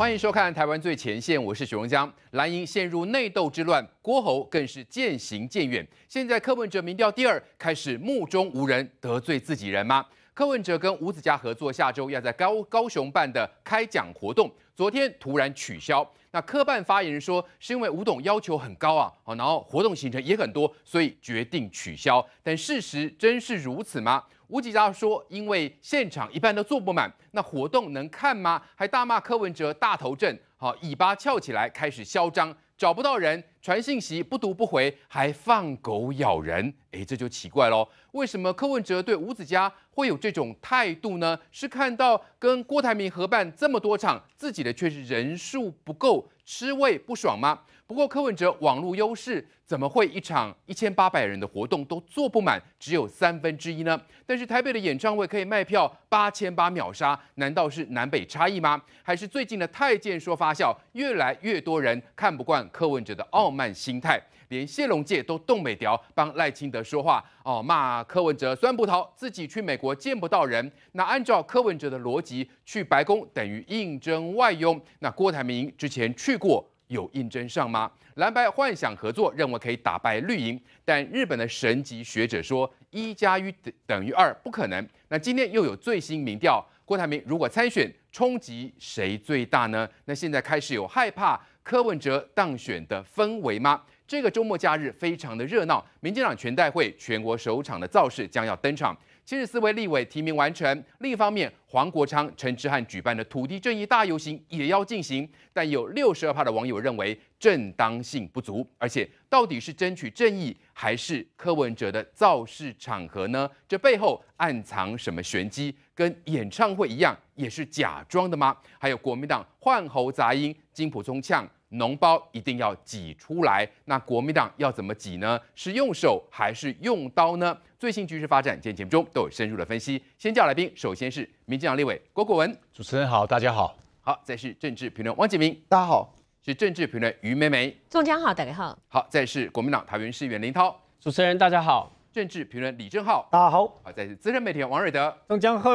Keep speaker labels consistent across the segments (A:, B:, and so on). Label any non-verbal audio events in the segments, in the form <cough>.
A: 欢迎收看《台湾最前线》，我是许荣江。蓝营陷入内斗之乱，郭侯更是渐行渐远。现在柯文哲民调第二，开始目中无人，得罪自己人吗？柯文哲跟吴子嘉合作，下周要在高高雄办的开讲活动，昨天突然取消。那科办发言人说，是因为吴董要求很高啊，然后活动行程也很多，所以决定取消。但事实真是如此吗？吴吉佳说：“因为现场一般都坐不满，那活动能看吗？”还大骂柯文哲“大头阵”，好尾巴翘起来，开始嚣张。找不到人传信息不读不回还放狗咬人，哎这就奇怪喽。为什么柯文哲对吴子佳会有这种态度呢？是看到跟郭台铭合办这么多场，自己的却是人数不够吃味不爽吗？不过柯文哲网络优势怎么会一场一千八百人的活动都坐不满，只有三分之一呢？但是台北的演唱会可以卖票八千八秒杀，难道是南北差异吗？还是最近的太监说发酵，越来越多人看不惯？柯文哲的傲慢心态，连谢龙介都动美调帮赖清德说话哦，骂柯文哲酸葡萄，自己去美国见不到人。那按照柯文哲的逻辑，去白宫等于应征外佣。那郭台铭之前去过，有应征上吗？蓝白幻想合作，认为可以打败绿营，但日本的神级学者说一加一等等于二，不可能。那今天又有最新民调，郭台铭如果参选，冲击谁最大呢？那现在开始有害怕。柯文哲当选的氛围吗？这个周末假日非常的热闹，民进党全代会全国首场的造势将要登场。今日四位立委提名完成。另一方面，黄国昌、陈志汉举办的土地正义大游行也要进行，但有六十二趴的网友认为正当性不足，而且到底是争取正义，还是柯文哲的造势场合呢？这背后暗藏什么玄机？跟演唱会一样，也是假装的吗？还有国民党换喉杂音，金普宗呛。脓包一定要挤出来，那国民党要怎么挤呢？是用手还是用刀呢？最新局势发展，今天节目中都有深入的分析。先叫来宾，首先是民进党立委郭国文，主持人好，大家好。好，再是政治评论汪景明，大家好。是政治评论于美美，
B: 中江好，大家好。
A: 好，再是国民党桃园市员林涛，主持人大家好。政治评论李正浩，大家好。啊，再是资深媒体人王瑞德，中江好，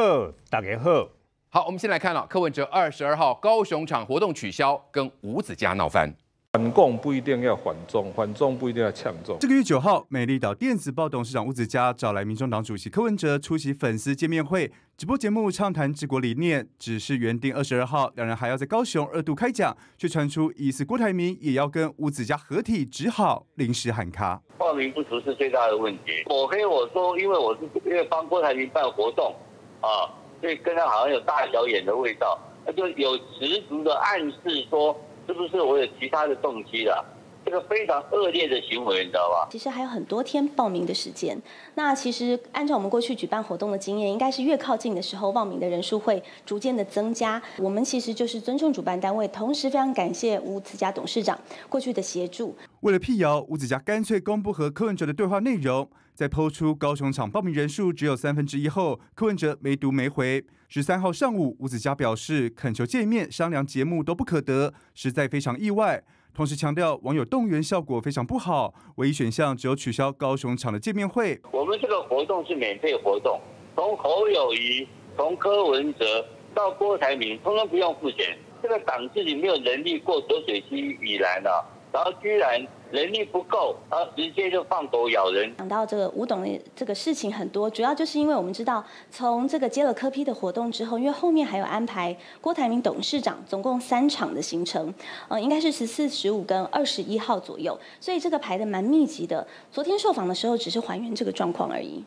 A: 大家好。好，我们先来看了。柯文哲二十二号高雄场活动取消，跟吴子嘉闹翻。反共不一定要缓中，缓中不一定要呛中。
C: 这个月九号，美丽岛电子报董事长吴子嘉找来民众党主席柯文哲出席粉丝见面会，直播节目畅谈治国理念。只是原定二十二号，两人还要在高雄二度开讲，却传出疑似郭台铭也要跟吴子嘉合体，只好临时喊卡。
D: 报名不足是最大的问题。抹黑我说，因为我是因为帮郭台铭办活动啊。所以跟他好像有大小眼的味道，那就有十足的暗示说，是不是我有其他的动机了？这个非常恶劣的行为，你知道吧？
B: 其实还有很多天报名的时间。那其实按照我们过去举办活动的经验，应该是越靠近的时候，报名的人数会逐渐的增加。我们其实就是尊重主办单位，同时非常感谢吴子佳董事长过去的协助。
C: 为了辟谣，吴子佳干脆公布和柯文哲的对话内容，在抛出高雄场报名人数只有三分之一后，柯文哲没读没回。十三号上午，吴子佳表示恳求见面商量节目都不可得，实在非常意外。同时强调，网友动员效果非常不好，唯一选项只有取消高雄场的见面会。
D: 我们这个活动是免费活动，从侯友谊、从柯文哲到郭台铭，通通不用付钱。这个党自己没有能力过浊水溪以来的。然后居然人力不够，然后直接
A: 就放狗咬人。
B: 讲到这个吴董的这个事情很多，主要就是因为我们知道，从这个接了科批的活动之后，因为后面还有安排郭台铭董事长总共三场的行程，呃，应该是十四、十五跟二十一号左右，所以这个排的蛮密集的。昨天受访的时候只是还原这个状况而已。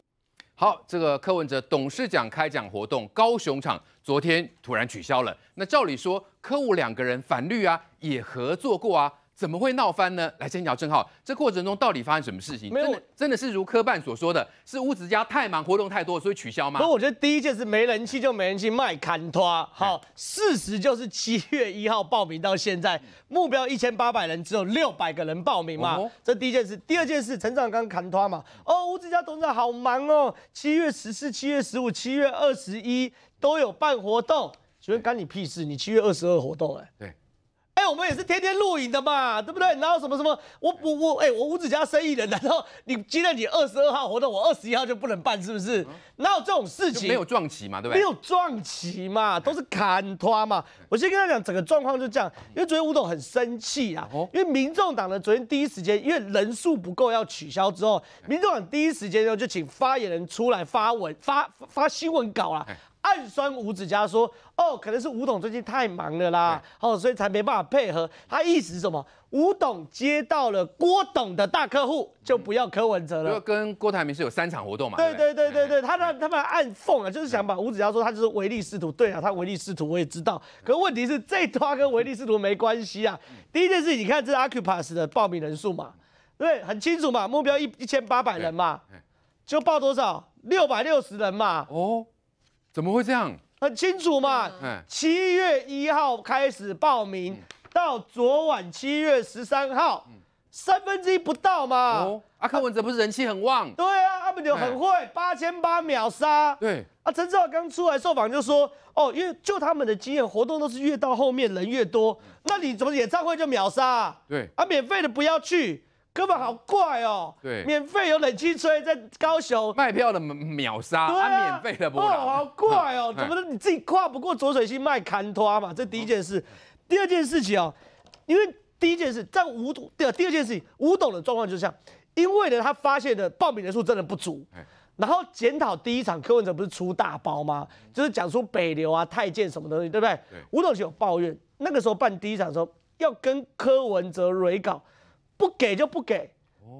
A: 好，这个柯文哲董事长开讲活动高雄场昨天突然取消了，那照理说科五两个人反绿啊，也合作过啊。怎么会闹翻呢？来，先乔、郑浩，这过程中到底发生什么事情？没有，真的是如科办所说的，是屋子家太忙，活动太多，所以取消吗？以我觉得第一件事没人气就没人气，卖砍拖。好，事实就是七月一号报名
D: 到现在，目标一千八百人，只有六百个人报名嘛。这第一件事。第二件事，陈长刚砍拖嘛。哦，吴子家董事长好忙哦，七月十四、七月十五、七月二十一都有办活动，所以干你屁事？你七月二十二活动，哎，对。哎，我们也是天天录影的嘛，对不对？然后什么什么，我我我，哎，我五子家生意人，难道你今天你二十二号活动，我二十一号就不能办，是不是？哪有这种事情？没有撞
A: 齐嘛，对不对？没有
D: 撞齐嘛，都是砍拖嘛。我先跟他讲，整个状况就这样。因为昨天吴董很生气啊，因为民众党呢，昨天第一时间，因为人数不够要取消之后，民众党第一时间就就请发言人出来发文发发新闻稿啊。暗酸吴子嘉说：“哦，可能是吴董最近太忙了啦，哦，所以才没办法配合。”他意思是什么？吴董接到了郭董的大客户，就
A: 不要柯文哲了。因为跟郭台铭是有三场活动嘛。对对
D: 对对对，他他他们暗讽啊，就是想把吴子嘉说他就是唯利是图。对啊，他唯利是图，我也知道。可问题是，这话跟唯利是图没关系啊。第一件事，你看这 Acupass 的报名人数嘛，对，很清楚嘛，目标一一千八百人嘛，就报多少六百六十人嘛，哦。怎么会这样？很清楚嘛！嗯，七月一号开始报名，到昨晚七月十三号，三分之一不到嘛？阿克文哲不是人气很旺？对啊，阿姆就很会，八千八秒杀。对啊，陈志豪刚出来受访就说：“哦，因为就他们的经验，活动都是越到后面人越多。那你怎么演唱会就秒杀？对啊，免费的不要去。”根本好怪哦，对，免费有冷气吹，在高雄卖票的
A: 秒杀，对啊，免费的不？好怪哦，<laughs> 怎么
D: 你自己跨不过左水溪卖看托啊嘛？这第一件事，第二件事情哦。因为第一件事在样五董，第二第二件事情五董的状况就是这样，因为呢他发现的报名人数真的不足，然后检讨第一场柯文哲不是出大包吗？就是讲出北流啊、太监什么东西，对不对？吴董就有抱怨，那个时候办第一场的时候要跟柯文哲蕊稿。不给就不给，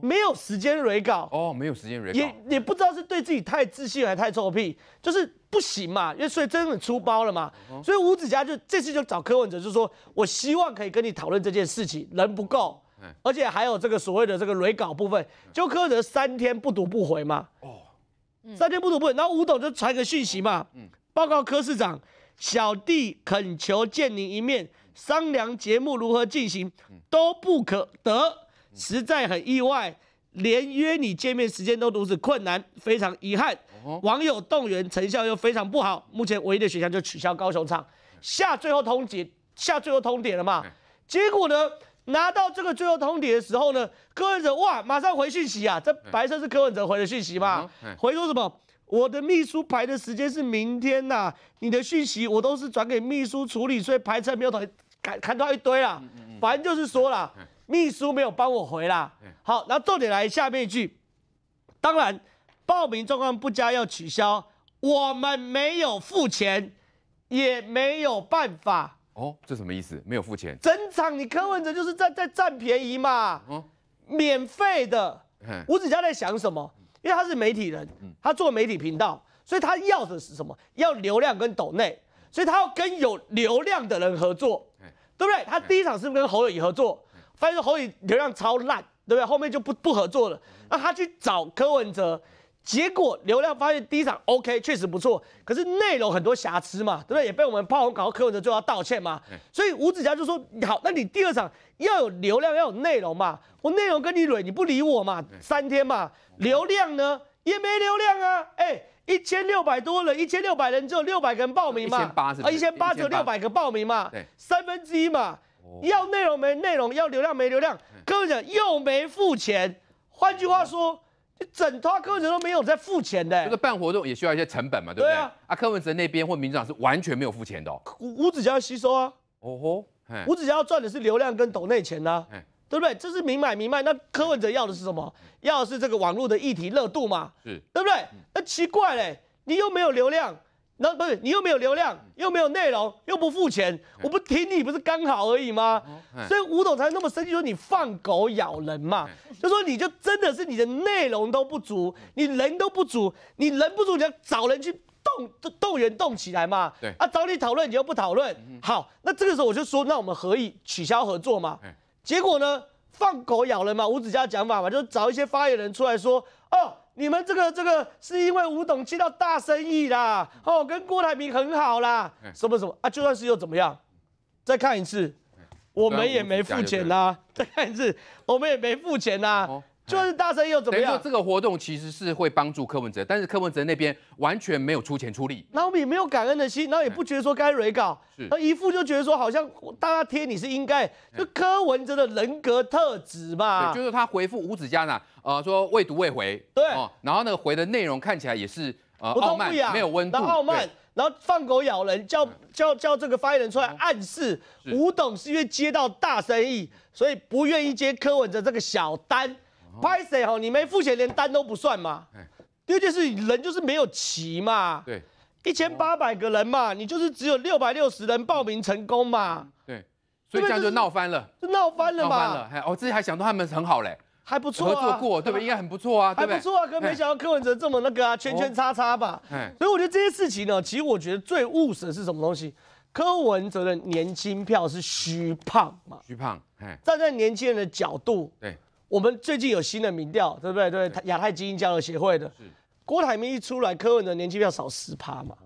D: 没有时间 r 稿哦，
A: 没有时间 r 稿，也
D: 也不知道是对自己太自信还太臭屁，就是不行嘛，因为所以真的出包了嘛，所以吴子嘉就这次就找柯文哲，就说我希望可以跟你讨论这件事情，人不够，而且还有这个所谓的这个 r 稿部分，就柯文哲三天不读不回嘛，哦，三天不读不回，然后吴董就传个讯息嘛，嗯，报告柯市长，小弟恳求见您一面，商量节目如何进行，都不可得。实在很意外，连约你见面时间都如此困难，非常遗憾。网友动员成效又非常不好，目前唯一的选项就取消高雄场。下最后通牒，下最后通牒了嘛？结果呢？拿到这个最后通牒的时候呢，柯文哲哇，马上回讯息啊！这白色是柯文哲回的讯息嘛？回说什么？我的秘书排的时间是明天呐，你的讯息我都是转给秘书处理，所以排程没有砍砍到一堆啦。反正就是说啦。秘书没有帮我回啦。好，那重点来下面一句。当然，报名状况不佳要取消，我们没有付钱，也没有办法。
A: 哦，这什么意思？没有付钱？
D: 整场你柯文哲就是在在占便宜嘛。哦、免费的。吴子佳在想什么？因为他是媒体人，他做媒体频道，所以他要的是什么？要流量跟抖内，所以他要跟有流量的人合作，对不对？他第一场是不是跟侯友谊合作？发现侯宇流量超烂，对不对？后面就不不合作了。那他去找柯文哲，结果流量发现第一场 OK，确实不错，可是内容很多瑕疵嘛，对不对？也被我们炮轰，搞柯文哲就要道歉嘛。所以吴子佳就说：“好，那你第二场要有流量，要有内容嘛。我内容跟你蕊，你不理我嘛？三天嘛，流量呢也没流量啊。哎，一千六百多人，一千六百人只有六百人报名嘛，一千八是，一千八只有六百个报名嘛，三分之一嘛。”要内容没内容，要流量没流量，柯文哲又没付钱。换句话
A: 说，整套文程都没有在付钱的。这个办活动也需要一些成本嘛，对不对？啊，啊，柯文哲那边或民进党是完全没有付钱的。
D: 吴吴子嘉吸收啊，哦吼，吴子嘉赚的是流量跟抖内钱呐，对不对？这是明买明卖。那柯文哲要的是什么？要的是这个网络的议题热度嘛，对不对？那奇怪嘞，你又没有流量。那不是你又没有流量，又没有内容，又不付钱，我不停你不是刚好而已吗？所以吴总才那么生气，说你放狗咬人嘛，就说你就真的是你的内容都不足，你人都不足，你人不足你要找人去动动员动起来嘛。对啊，找你讨论你又不讨论。好，那这个时候我就说，那我们合以取消合作嘛。结果呢，放狗咬人嘛，吴子嘉讲法嘛，就是找一些发言人出来说哦。你们这个这个是因为吴董接到大生意啦，哦，跟郭台铭很好啦，什么什么啊？就算是又怎么样？再看一次，
A: 我们也没付钱呐。再看一次，我们也没付钱呐。就是大生意又怎么样？等于这个活动其实是会帮助柯文哲，但是柯文哲那边完全没有出钱出力，
D: 然后也没有感恩的心，然后也不觉得说该回稿，他一副就觉得说好像大家贴你是应该，就柯文哲的人格特质
A: 嘛。对，就是他回复吴子嘉呢，呃，说未读未回。对。然后呢，回的内容看起来也是呃傲慢，没有温度。傲慢，
D: 然后放狗咬人，叫叫叫这个发言人出来暗示吴董是因为接到大生意，所以不愿意接柯文哲这个小单。拍谁哦？你没付钱，连单都不算嘛。第二件事，人就是没有齐嘛。对，一千八百个人嘛，你就是只有六百六十人报名成功嘛。对，所以这样就闹翻了。就闹翻了嘛？闹翻
A: 了。我自己还想到他们很好嘞，还不错，合作过对对？应该很不错啊，还不错啊。可没想到柯
D: 文哲这么那个啊，圈圈叉叉吧。
A: 所以我觉得这些事情
D: 呢，其实我觉得最务实是什么东西？柯文哲的年轻票是虚胖嘛？
A: 虚胖。站
D: 在年轻人的角度，对。我们最近有新的民调，对不对？对，亚太精英交流协会的郭台铭一出来，柯文哲年纪票少十趴嘛，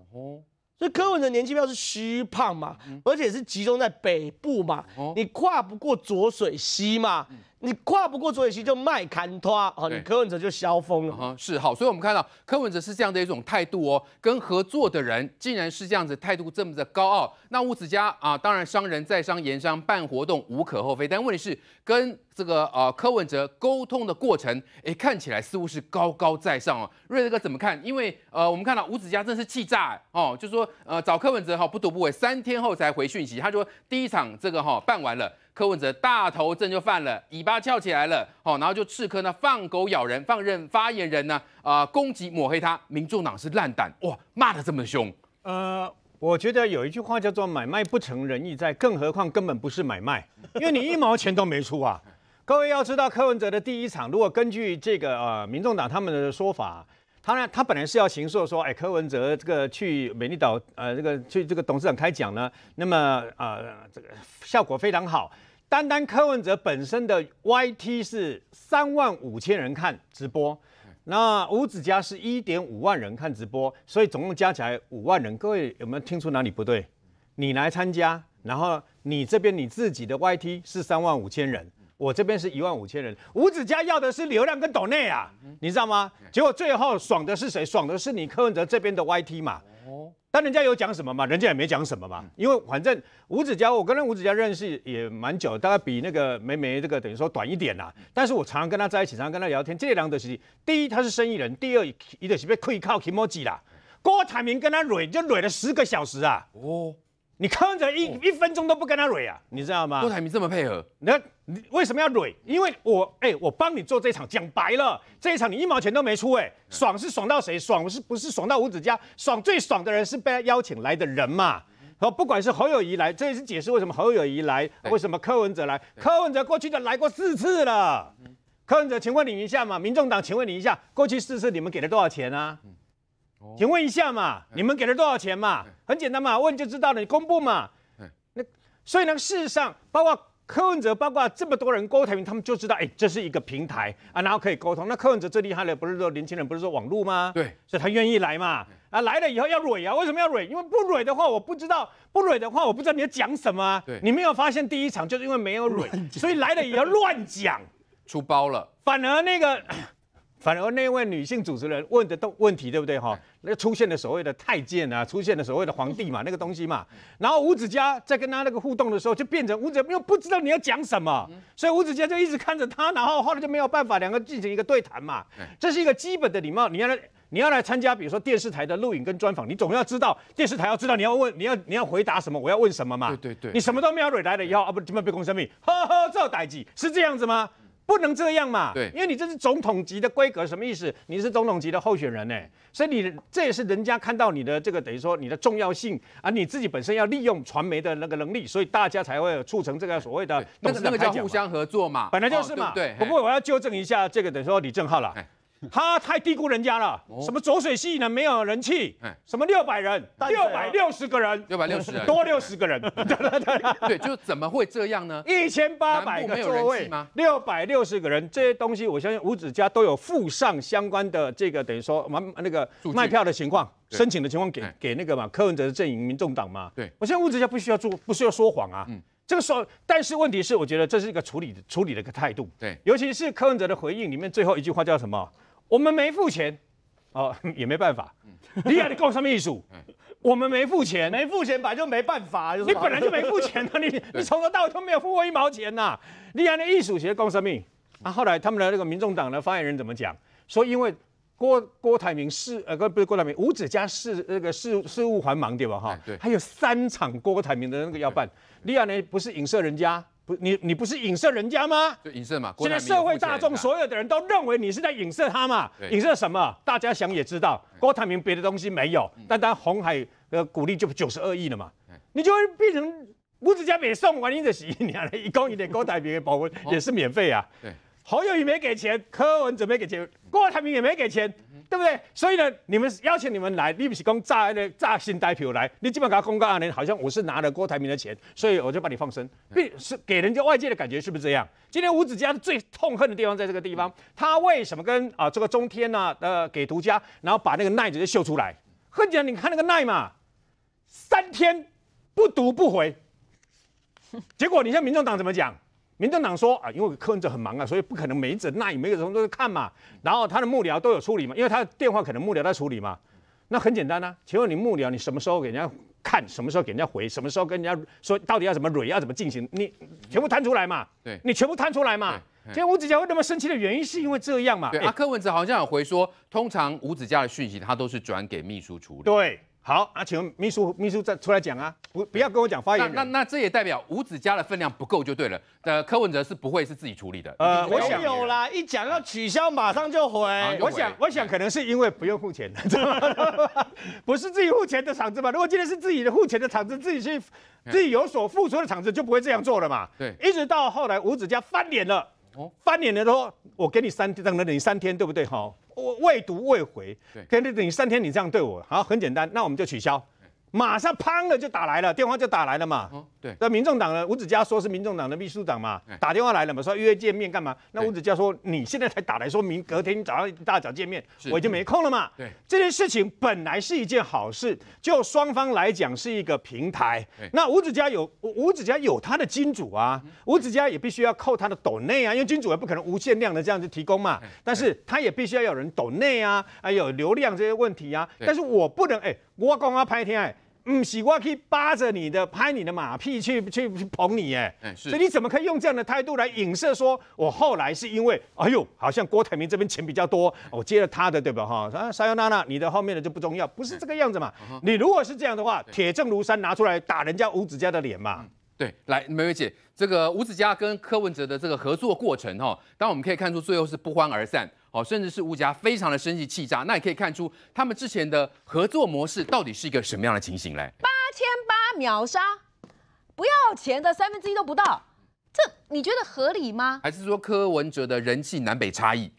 D: 所以柯文哲年纪票是虚胖嘛，而且是集中在北部嘛，你跨不过浊水溪嘛。你跨不过左伟希就卖砍他，啊，你柯
A: 文哲就消疯了是好，所以我们看到柯文哲是这样的一种态度哦，跟合作的人竟然是这样子，态度这么的高傲。那吴指嘉啊，当然商人在商言商办活动无可厚非，但问题是跟这个呃柯文哲沟通的过程，哎，看起来似乎是高高在上哦。瑞德哥怎么看？因为呃我们看到吴指嘉真是气炸哦，就说呃找柯文哲哈不读不回，三天后才回讯息，他说第一场这个哈办完了。柯文哲大头症就犯了，尾巴翘起来了，好，然后就刺客呢放狗咬人，放任发言人呢啊攻击抹黑他，民众党是烂胆哇，骂得这么凶，
C: 呃，我觉得有一句话叫做买卖不成仁义在，更何况根本不是买卖，<laughs> 因为你一毛钱都没出啊，各位要知道柯文哲的第一场，如果根据这个呃民众党他们的说法。他呢？他本来是要行说说，哎，柯文哲这个去美丽岛，呃，这个去这个董事长开讲呢。那么，呃，这个效果非常好。单单柯文哲本身的 YT 是三万五千人看直播，那吴子嘉是一点五万人看直播，所以总共加起来五万人。各位有没有听出哪里不对？你来参加，然后你这边你自己的 YT 是三万五千人。我这边是一万五千人，吴子嘉要的是流量跟抖内啊，你知道吗？结果最后爽的是谁？爽的是你柯文哲这边的 YT 嘛。但人家有讲什么嘛？人家也没讲什么嘛。因为反正吴子嘉，我跟那吴子嘉认识也蛮久，大概比那个梅梅这个等于说短一点啦。但是我常常跟他在一起，常常跟他聊天。这两个实际，第一他是生意人，第二一个是被可以靠 k m o i 啦。郭台铭跟他聊就聊了十个小时啊。哦。你柯文哲一一分钟都不跟他蕊啊，你知道吗？郭台铭这么配合，那你为什么要蕊？因为我哎，我帮你做这场讲白了，这一场你一毛钱都没出哎，爽是爽到谁？爽是不是爽到五子家？爽最爽的人是被他邀请来的人嘛？然后不管是侯友谊来，这也是解释为什么侯友谊来，为什么柯文哲来？柯文哲过去就来过四次了。柯文哲，请问你一下嘛？民众党，请问你一下，过去四次你们给了多少钱啊？请问一下嘛，你们给了多少钱嘛？很简单嘛，问就知道了，你公布嘛。那所以呢，事实上，包括柯文哲，包括这么多人郭台铭台，他们就知道，哎，这是一个平台啊，然后可以沟通。那柯文哲最厉害的，不是说年轻人，不是说网络吗？对，所以他愿意来嘛。啊，来了以后要蕊啊，为什么要蕊？因为不蕊的话，我不知道，不蕊的话，我不知道你要讲什么。对，你没有发现第一场就是因为没有蕊，<laughs> 所以来了以后乱讲，
A: 出包了。
C: 反而那个。反而那位女性主持人问的都问题，对不对哈？那出现了所谓的太监啊，出现了所谓的皇帝嘛，那个东西嘛。然后吴子嘉在跟他那个互动的时候，就变成吴子又不知道你要讲什么，所以吴子嘉就一直看着他。然后后来就没有办法，两个进行一个对谈嘛。这是一个基本的礼貌，你要来你要来参加，比如说电视台的录影跟专访，你总要知道电视台要知道你要问你要你要回答什么，我要问什么嘛。对对对，你什么都没有来了的后啊，不，什么被公审？呵呵，这歹计是这样子吗？不能这样嘛？对，因为你这是总统级的规格，什么意思？你是总统级的候选人呢，所以你这也是人家看到你的这个等于说你的重要性啊，你自己本身要利用传媒的那个能力，所以大家才会促成这个所谓的。那个真个叫互相合作嘛？本来就是嘛。对。不过我要纠正一下，这个等于说李正浩了。他 <laughs> 太低估人家了，什么走水系呢没有人气，什么六百人，
A: 六百六十个人，六百六十多六十个人，<laughs> 对就怎么会这样呢？一千八百个座位吗？
C: 六百六十个人，这些东西我相信吴指佳都有附上相关的这个等于说，们那个卖票的情况、申请的情况给给那个嘛柯文哲的阵营、民众党嘛。对，我相信吴指佳不需要做，不需要说谎啊。这个时候，但是问题是，我觉得这是一个处理处理的一个态度。对，尤其是柯文哲的回应里面最后一句话叫什么？我们没付钱，哦，<laughs> 也没办法。立案的公事艺术？我们没付钱，没付钱，本来就没办法。你本来就没付钱啊，你 <laughs> 你从头到尾都没有付过一毛钱呐。立案的艺术学公事秘，啊，后来他们的那个民众党的发言人怎么讲？说因为郭郭台铭事，呃，不是郭台铭，五指家事那个事事务繁忙对吧？哈，对，还有三场郭台铭的那个要办。立案呢不是影射人家。不，你你不是影射人家吗？就影射嘛。现在社会大众所有的人都认为你是在影射他嘛。影射什么？大家想也知道，郭台铭别的东西没有，单单红海的鼓励就九十二亿了嘛。你就会变成母子家免送完一个洗衣娘，一公里的郭台铭保温也是免费啊。对。侯友宜没给钱，柯文哲没给钱，郭台铭也没给钱，对不对？所以呢，你们邀请你们来，你不是讲炸的炸新代表来？你基本给他公告啊，好像我是拿了郭台铭的钱，所以我就把你放生，并是给人家外界的感觉是不是这样？今天吴子嘉最痛恨的地方在这个地方，他为什么跟啊这个中天呢？呃，给独家，然后把那个奈直接秀出来，很简单，你看那个奈嘛，三天不读不回，<laughs> 结果你像民众党怎么讲？民政党说啊，因为柯文哲很忙啊，所以不可能每一则那也没有么都是看嘛。然后他的幕僚都有处理嘛，因为他的电话可能幕僚在处理嘛。那很简单呢，请问你幕僚，你什么时候给人家看，什么时候给人家回，什么时候跟人家说到底要怎么蕊要怎么进行，你全部摊出来嘛。对，你全部摊出来嘛。所以吴子嘉会那么生气的原因是因为这样嘛。对啊，柯
A: 文哲好像有回说，通常吴子嘉的讯息他都是转给秘书处理。对。
C: 好啊，请问秘书秘书再出来讲啊，不不要跟我讲发言。那
A: 那这也代表五指家的分量不够就对了。呃，柯文哲是不会是自己处理的。呃，我想有
C: 啦，一讲要取消马上就回。我想我想可能是因为不用付钱的，<laughs> 不是自己付钱的场子嘛？如果今天是自己的付钱的场子，自己去自己有所付出的场子就不会这样做了嘛？对，一直到后来五指家翻脸了。翻脸的说，我给你三天，等了你三天，对不对？哈，我未读未回，对，给你等你三天，你这样对我，好，很简单，那我们就取消。马上胖了就打来了，电话就打来了嘛。对，那民众党呢？吴子嘉说是民众党的秘书长嘛，打电话来了嘛，说约见面干嘛？那吴子嘉说你现在才打来，说明隔天早上一大早见面，我已经没空了嘛。对，这件事情本来是一件好事，就双方来讲是一个平台。那吴子嘉有吴子嘉有他的金主啊，吴子嘉也必须要扣他的斗内啊，因为金主也不可能无限量的这样子提供嘛。但是他也必须要有人斗内啊，还有流量这些问题啊。但是我不能哎，我刚刚拍天哎。嗯，喜欢可以扒着你的，拍你的马屁，去去去捧你，哎，所以你怎么可以用这样的态度来影射？说我后来是因为，哎呦，好像郭台铭这边钱比较多，我接了他的，对吧？哈，啊，沙哟娜娜，你的后面的就不重要，不是这个样子嘛？你如果是这样的话，铁证如山，拿出来打人家吴
A: 子佳的脸嘛？对，来，梅梅姐，这个吴子嘉跟柯文哲的这个合作过程，哈，当我们可以看出最后是不欢而散。好，甚至是吴家非常的生气气炸，那也可以看出他们之前的合作模式到底是一个什么样的情形嘞？
B: 八千八秒杀，不要钱的三分之一都不到，这你觉得合理吗？
A: 还是说柯文哲的人气南北差异？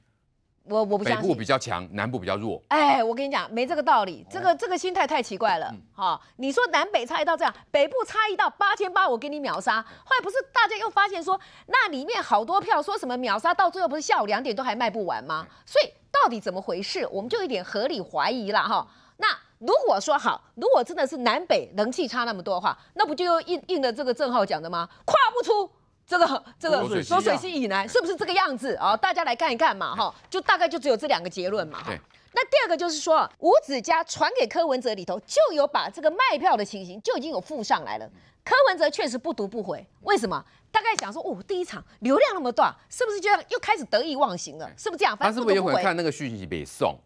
B: 我我不相信。北部比
A: 较强，南部比较弱。
B: 哎，我跟你讲，没这个道理，这个这个心态太奇怪了。好，你说南北差一道这样，北部差一道八千八，我给你秒杀。后来不是大家又发现说，那里面好多票说什么秒杀，到最后不是下午两点都还卖不完吗？所以到底怎么回事？我们就一点合理怀疑了哈。那如果说好，如果真的是南北人气差那么多的话，那不就又印印了这个证浩讲的吗？跨不出。这个这个，罗水性以南是不是这个样子啊？大家来看一看嘛，哈，就大概就只有这两个结论嘛。哈。那第二个就是说，吴指家传给柯文哲里头，就有把这个卖票的情形就已经有附上来了。柯文哲确实不读不回，为什么？大概想说，哦，第一场流量那么大，是不是就又开始得意忘形了？是不是这样？他是不是有会看
A: 那个讯息被送？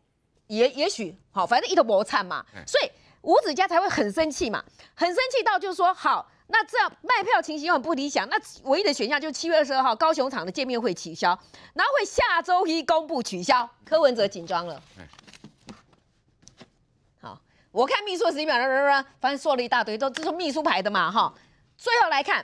B: 也也许好，反正一头摩擦嘛，所以吴指家才会很生气嘛，很生气到就是说好。那这样卖票情形很不理想，那唯一的选项就是七月二十二号高雄场的见面会取消，然后会下周一公布取消。柯文哲紧张了。好，我看秘书十一秒，反正说了一大堆，都这是秘书排的嘛，哈。最后来看，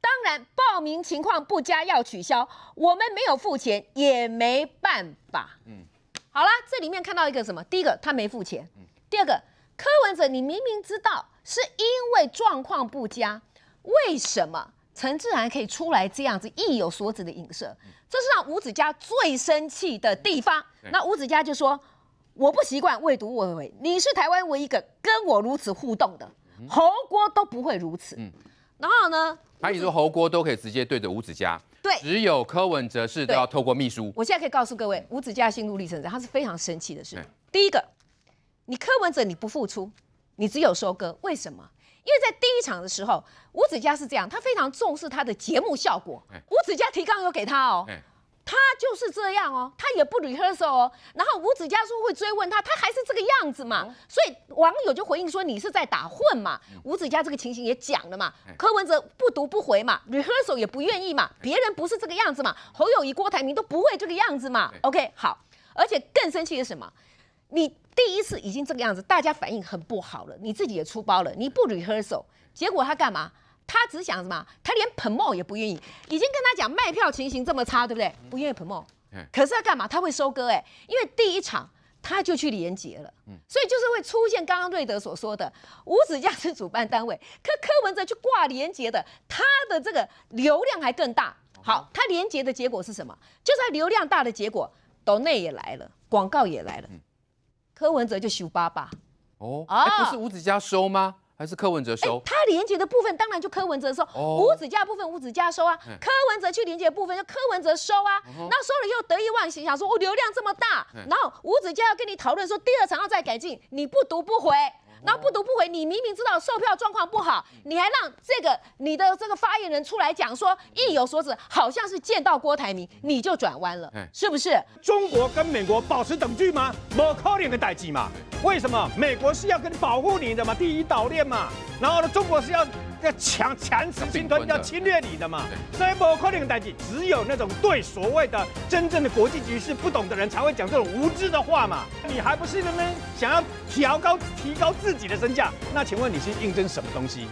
B: 当然报名情况不佳要取消，我们没有付钱也没办法。嗯，好了，这里面看到一个什么？第一个，他没付钱。第二个，柯文哲，你明明知道。是因为状况不佳，为什么陈志涵可以出来这样子意有所指的影射？这是让吴子嘉最生气的地方。那吴子嘉就说：“我不习惯未读我回，你是台湾唯一一个跟我如此互动的，侯国都不会如此。”嗯。然后呢？
A: 那你说侯国都可以直接对着吴子嘉？对。只有柯文哲是都要透过秘书。
B: 我现在可以告诉各位，吴子嘉心路历程，他是非常生气的事。第一个，你柯文哲你不付出。你只有收割，为什么？因为在第一场的时候，吴子嘉是这样，他非常重视他的节目效果。吴子嘉提纲有给他哦，他就是这样哦，他也不 rehearsal 哦。然后吴子嘉说会追问他，他还是这个样子嘛，所以网友就回应说你是在打混嘛。吴子嘉这个情形也讲了嘛，柯文哲不读不回嘛，rehearsal 也不愿意嘛，别人不是这个样子嘛，侯友谊、郭台铭都不会这个样子嘛。OK 好，而且更生气的是什么？你第一次已经这个样子，大家反应很不好了。你自己也出包了，你不 rehearsal，结果他干嘛？他只想什么？他连 m o 也不愿意。已经跟他讲卖票情形这么差，对不对？不愿意捧 m o 可是他干嘛？他会收割哎。因为第一场他就去李连了。所以就是会出现刚刚瑞德所说的，五指架是主办单位，可柯文哲去挂连杰的，他的这个流量还更大。好，他连杰的结果是什么？就在流量大的结果，抖内也来了，广告也来了。柯文哲就收爸爸
A: 哦，啊，不是吴子嘉收吗？还是柯文哲收？他
B: 连接的部分当然就柯文哲收，哦，吴子嘉部分吴子嘉收啊，柯文哲去连接的部分就柯文哲收啊，那收了又得意忘形，想说我流量这么大，然后吴子嘉要跟你讨论说第二场要再改进，你不读不回。那不读不回，你明明知道售票状况不好，你还让这个你的这个发言人出来讲说意有所指，好像是见到郭台铭你就转弯了，是不是？
C: 中国跟美国保持等距吗 m o r 的代际嘛？为什么美国是要跟你保护你的嘛？第一岛链嘛？然后呢，中国是要。要强强持军团，要侵略你的嘛？所以不可能代只有那种对所谓的真正的国际局势不懂的人才会讲这种无知的话嘛。你还不是那么想要调高提高自己的身价？那请
D: 问你是应征什么东西？